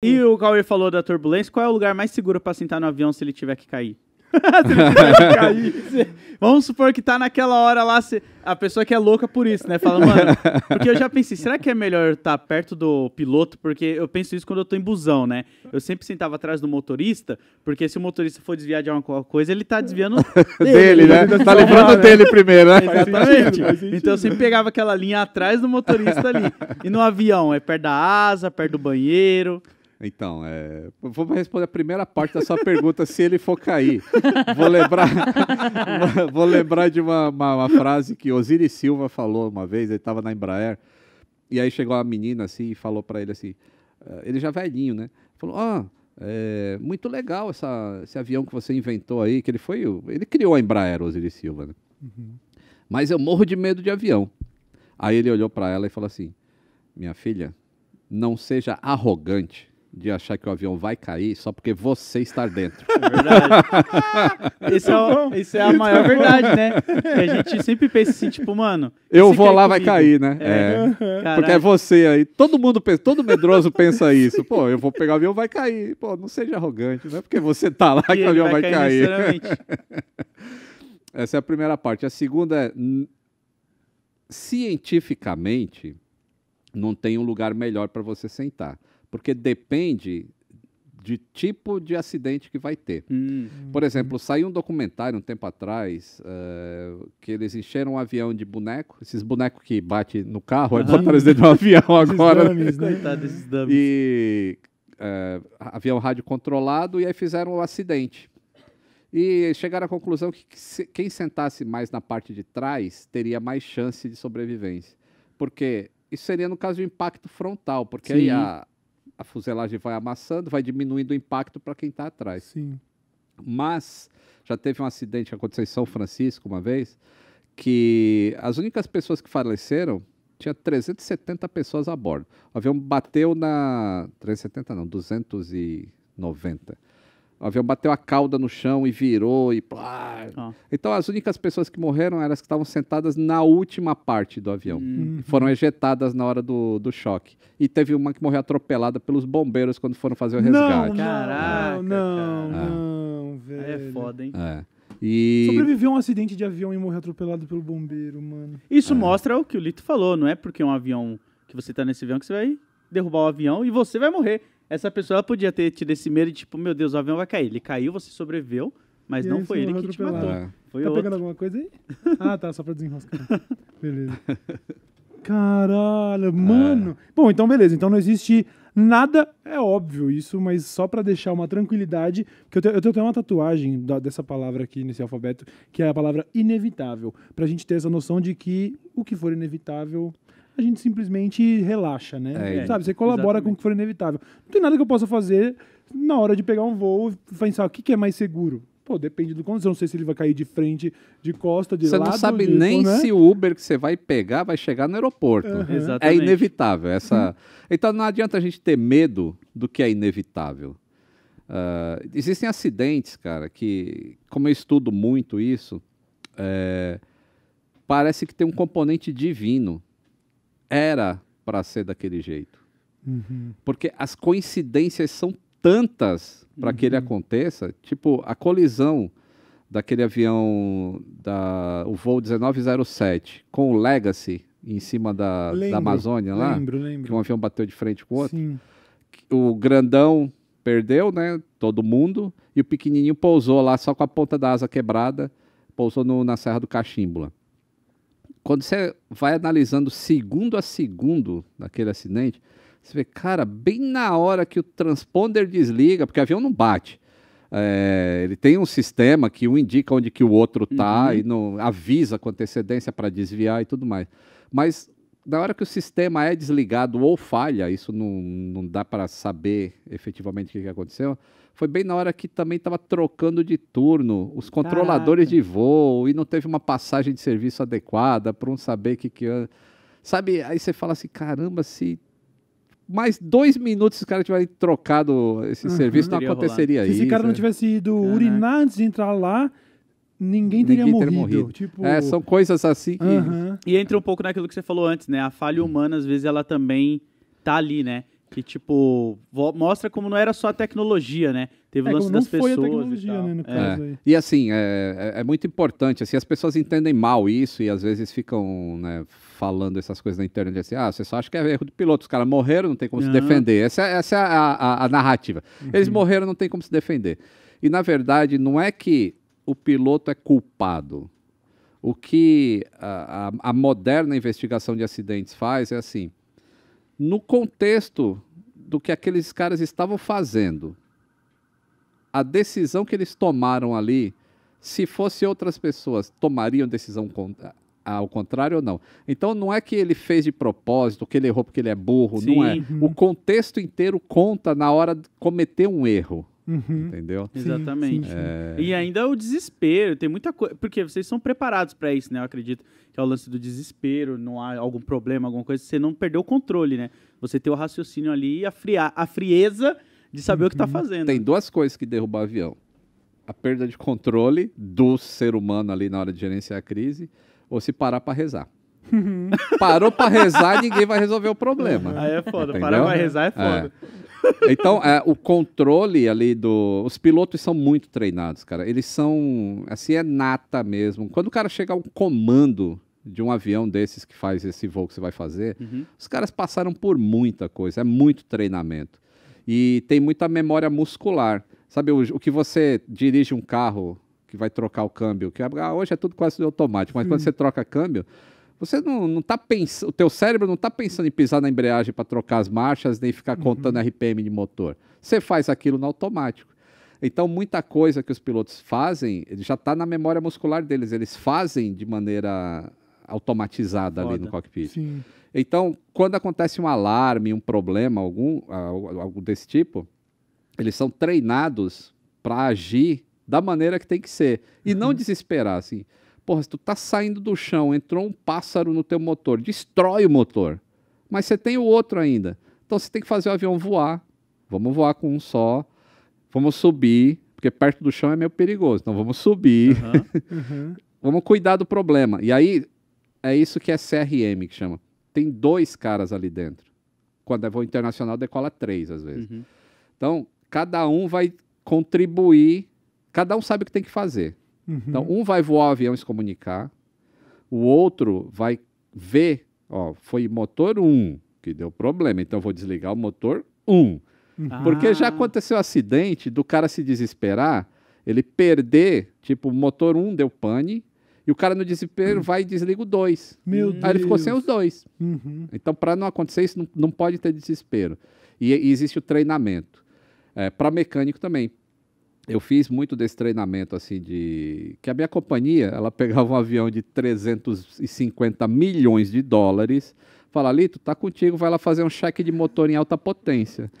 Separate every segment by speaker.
Speaker 1: E o Cauê falou da turbulência. Qual é o lugar mais seguro para sentar no avião se ele tiver que cair? Vamos supor que tá naquela hora lá, a pessoa que é louca por isso, né? Fala, mano, porque eu já pensei, será que é melhor estar tá perto do piloto? Porque eu penso isso quando eu tô em busão, né? Eu sempre sentava atrás do motorista, porque se o motorista for desviar de alguma coisa, ele tá desviando dele, dele né? Tá, tá lembrando né? dele primeiro, né? Exatamente. Então eu sempre pegava aquela linha atrás do motorista ali.
Speaker 2: E no avião, é perto da asa, perto do banheiro. Então, é, vou responder a primeira parte da sua pergunta, se ele for cair. Vou lembrar, vou lembrar de uma, uma, uma, frase que Osiris Silva falou uma vez, ele estava na Embraer, e aí chegou uma menina assim e falou para ele assim, eh, ele já velhinho, né? Falou, ah, é, muito legal essa, esse avião que você inventou aí, que ele foi, ele criou a Embraer, Osiris Silva, né? Uhum. Mas eu morro de medo de avião. Aí ele olhou para ela e falou assim, minha filha, não seja arrogante de achar que o avião vai cair só porque você está dentro. É isso, é, então, é a maior então, verdade, né? Que a gente sempre pensa assim, tipo, mano. Eu vou é lá, comigo? vai cair, né? É. é. Porque é você aí. Todo mundo pensa, todo medroso pensa isso. Pô, eu vou pegar o avião, vai cair. Pô, não seja arrogante, não é porque você tá lá que o avião vai, vai cair. Essa é a primeira parte. A segunda é. Cientificamente, não tem um lugar melhor para você sentar porque depende de tipo de acidente que vai ter. Hum. Por exemplo, saiu um documentário um tempo atrás uh, que eles encheram um avião de boneco, esses bonecos que bate no carro, uhum. aí ah. eles dentro de um avião agora. Né? Dummies, né? Coitado desses dummies. E uh, avião rádio controlado, e aí fizeram um acidente. E chegaram à conclusão que quem sentasse mais na parte de trás teria mais chance de sobrevivência. Porque isso seria no caso de impacto frontal, porque Sim. aí a, a fuselagem vai amassando, vai diminuindo o impacto para quem está atrás. Sim. Mas já teve um acidente que aconteceu em São Francisco uma vez, que as únicas pessoas que faleceram tinha 370 pessoas a bordo. O avião bateu na 370 não, 290. O avião bateu a cauda no chão e virou e plá. Ah. Então as únicas pessoas que morreram eram as que estavam sentadas na última parte do avião. Uhum. Foram ejetadas na hora do, do choque. E teve uma que morreu atropelada pelos bombeiros quando foram fazer o resgate. Não, Caraca,
Speaker 3: não, cara. não, é. é velho. É foda, hein? É.
Speaker 1: E... Sobreviveu
Speaker 3: a um acidente de avião e morreu atropelado pelo bombeiro, mano.
Speaker 1: Isso é. mostra o que o Lito falou, não é porque é um avião que você tá nesse avião que você vai derrubar o avião e você vai morrer. Essa pessoa podia ter tido esse medo de tipo, meu Deus, o avião vai cair. Ele caiu, você sobreviveu, mas e não foi ele que te matou. É. Foi tá outro. pegando
Speaker 3: alguma coisa aí? Ah, tá, só pra desenroscar. beleza. Caralho, mano. É. Bom, então beleza. Então não existe nada, é óbvio isso, mas só para deixar uma tranquilidade, que eu tenho, eu tenho até uma tatuagem da, dessa palavra aqui nesse alfabeto, que é a palavra inevitável, pra gente ter essa noção de que o que for inevitável a gente simplesmente relaxa, né? É, Sabe, você colabora exatamente. com o que for inevitável. Não tem nada que eu possa fazer na hora de pegar um voo e pensar o que, que é mais seguro. Pô, depende do condição. Não sei se ele vai cair de frente, de costa, de você lado. Você não sabe nem né? se
Speaker 2: o Uber que você vai pegar vai chegar no aeroporto. Uhum. É inevitável. Essa... Uhum. então não adianta a gente ter medo do que é inevitável. Uh, existem acidentes, cara, que, como eu estudo muito isso, é, parece que tem um componente divino era para ser daquele jeito. Uhum. Porque as coincidências são tantas para uhum. que ele uhum. aconteça, tipo a colisão daquele avião da o voo 1907 com o Legacy em cima da, lembro, da Amazônia lá, lembro, lembro. que um avião bateu de frente com o outro. Sim. O grandão perdeu, né? Todo mundo e o pequenininho pousou lá só com a ponta da asa quebrada, pousou no, na Serra do Cachimbula quando você vai analisando segundo a segundo daquele acidente, você vê, cara, bem na hora que o transponder desliga, porque o avião não bate. É, ele tem um sistema que um indica onde que o outro tá uhum. e não avisa com antecedência para desviar e tudo mais. Mas na hora que o sistema é desligado ou falha, isso não, não dá para saber efetivamente o que, que, aconteceu, foi bem na hora que também estava trocando de turno os controladores Caraca. de voo e não teve uma passagem de serviço adequada para um saber o que, que. Sabe? Aí você fala assim: caramba, se mais dois minutos esse os caras tivessem trocado esse uhum. serviço, não aconteceria isso. Se esse cara não né?
Speaker 3: tivesse ido Caraca. urinar antes de entrar lá ninguém teria ninguém morrido. morrido. Tipo... É, são coisas assim que...
Speaker 2: Uhum.
Speaker 1: E entra um pouco naquilo que você falou antes, né? A falha humana, às vezes, ela também tá ali, né? Que, tipo, mostra como não era só a tecnologia, né? Teve é, o lance das pessoas. e, tal. Né,
Speaker 2: é. é. e assim, é, é, é, muito importante. Assim, as pessoas entendem mal isso e às vezes ficam né, falando essas coisas na internet assim: ah, você só acha que é erro do piloto, os caras morreram, não tem como não. se defender. Essa, essa é a, a, a narrativa. Uhum. Eles morreram, não tem como se defender. E na verdade, não é que o piloto é culpado. O que a, a, a moderna investigação de acidentes faz é assim: no contexto do que aqueles caras estavam fazendo, a decisão que eles tomaram ali, se fosse outras pessoas, tomariam decisão contra, ao contrário ou não. Então não é que ele fez de propósito, que ele errou porque ele é burro, Sim. não é. O contexto inteiro conta na hora de cometer um erro. Uhum. Entendeu? Exatamente. Sim, sim. É... E
Speaker 1: ainda o desespero, tem muita coisa. Porque vocês são preparados para isso, né? Eu acredito que é o lance do desespero, não há algum problema, alguma coisa, você não perdeu o controle, né? Você tem o raciocínio ali e a, fria... a frieza
Speaker 2: de saber uhum. o que está uhum. fazendo. Tem duas coisas que derrubam avião: a perda de controle do ser humano ali na hora de gerenciar a crise, ou se parar para rezar. Uhum. Parou para rezar, ninguém vai resolver o problema. Aí é foda, Entendeu? parar pra rezar é foda. É. Então, é, o controle ali do. Os pilotos são muito treinados, cara. Eles são. Assim, é nata mesmo. Quando o cara chega ao comando de um avião desses que faz esse voo que você vai fazer, uhum. os caras passaram por muita coisa. É muito treinamento. E tem muita memória muscular. Sabe, o, o que você dirige um carro que vai trocar o câmbio, que ah, hoje é tudo quase automático, mas uhum. quando você troca câmbio você não, não tá pensando, o teu cérebro não está pensando em pisar na embreagem para trocar as marchas, nem ficar uhum. contando RPM de motor. Você faz aquilo no automático. Então, muita coisa que os pilotos fazem já está na memória muscular deles. Eles fazem de maneira automatizada Foda. ali no cockpit. Sim. Então, quando acontece um alarme, um problema, algum, algo desse tipo, eles são treinados para agir da maneira que tem que ser. E uhum. não desesperar, assim. Porra, se tu tá saindo do chão, entrou um pássaro no teu motor, destrói o motor. Mas você tem o outro ainda. Então você tem que fazer o avião voar. Vamos voar com um só. Vamos subir, porque perto do chão é meio perigoso. Então vamos subir. Uhum, uhum. vamos cuidar do problema. E aí é isso que é CRM que chama. Tem dois caras ali dentro. Quando é voo internacional decola três às vezes. Uhum. Então cada um vai contribuir. Cada um sabe o que tem que fazer. Então, uhum. Então, um vai voar o avião e se comunicar, o outro vai ver, ó, foi motor 1 um que deu problema, então vou desligar o motor 1. Um. Uhum. Porque já ah. aconteceu um acidente do cara se desesperar, ele perder, tipo, o motor 1 um deu pane, e o cara no desespero uhum. vai e desliga o 2. Meu Aí Deus. ele ficou sem os dois. Uhum. Então, para não acontecer isso, não, não, pode ter desespero. E, e existe o treinamento. É, para mecânico também eu fiz muito desse treinamento assim de que a minha companhia ela pegava um avião de 350 milhões de dólares, fala Lito, tá contigo, vai lá fazer um cheque de motor em alta potência.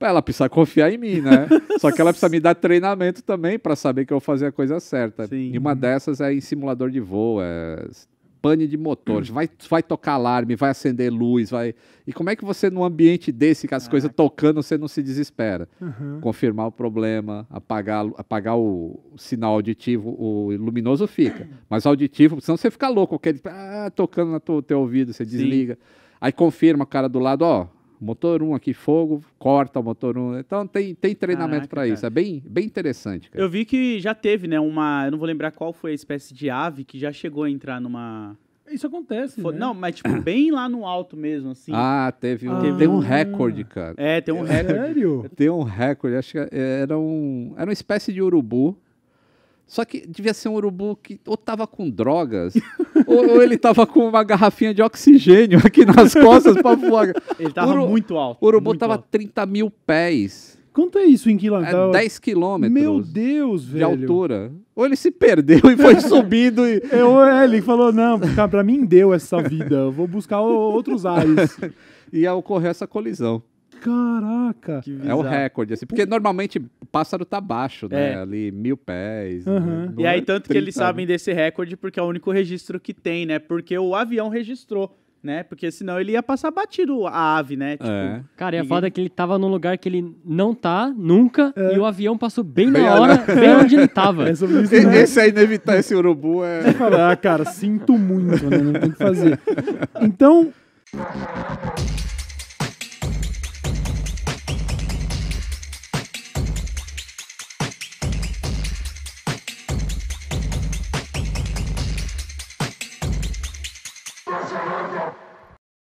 Speaker 2: Ela precisa confiar em mim, né? Só que ela precisa me dar treinamento também para saber que eu vou fazer a coisa certa. Sim. E uma dessas é em simulador de voo, é pane de motores, hum. vai, vai tocar alarme, vai acender luz, vai. E como é que você, num ambiente desse, com as ah, coisas tocando, você não se desespera? Uhum. Confirmar o problema, apagar, apagar o sinal auditivo, o luminoso fica. Uhum. Mas auditivo, senão você fica louco, aquele ah, tocando no teu, teu ouvido, você Sim. desliga. Aí confirma o cara do lado, ó, motor 1 aqui, fogo, corta o motor 1. Então tem, tem treinamento para isso. É bem, bem interessante.
Speaker 1: Cara. Eu vi que já teve, né? Uma. Eu não vou lembrar qual foi a espécie de ave que já chegou a entrar numa. Isso acontece, Fo né? Não, mas tipo, bem lá no alto mesmo, assim. Ah, teve um, ah. Tem um recorde,
Speaker 2: cara. É, tem um é recorde. Sério? Tem um recorde. Acho que era, um, era uma espécie de urubu só que devia ser um urubu que ou tava com drogas, ou, ou, ele tava com uma garrafinha de oxigênio aqui nas costas pra voar. Ele tava Uru... muito alto. O urubu tava alto. 30 mil pés.
Speaker 3: Quanto é isso em quilômetros?
Speaker 2: É 10 quilômetros.
Speaker 3: Meu Deus,
Speaker 2: velho. De altura. Ou ele se perdeu
Speaker 3: e foi subindo. E... É, ou é, ele falou, não, pra mim deu essa vida, eu vou buscar outros ares.
Speaker 2: e ocorreu essa colisão. Caraca! é o recorde, assim. Porque normalmente o pássaro tá baixo, né? É. Ali, mil pés.
Speaker 3: Uhum. E aí, é
Speaker 2: tanto 30, que eles sabem
Speaker 1: né? desse recorde porque é o único registro que tem, né? Porque o avião registrou né? Porque senão ele ia passar batido a ave, né? Tipo, é.
Speaker 3: Cara, e a foda é que ele tava num lugar que ele não tá nunca é. e o avião passou bem, bem na hora, bem onde ele tava. É isso, né? Esse é inevitável,
Speaker 2: esse urubu é. Ah, cara, sinto muito, né? Não tem o que fazer. Então.